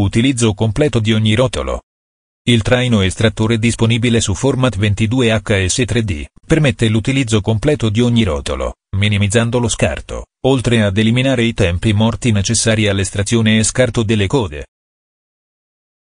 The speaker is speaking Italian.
Utilizzo completo di ogni rotolo. Il traino estrattore disponibile su format 22HS3D permette l'utilizzo completo di ogni rotolo, minimizzando lo scarto, oltre ad eliminare i tempi morti necessari all'estrazione e scarto delle code.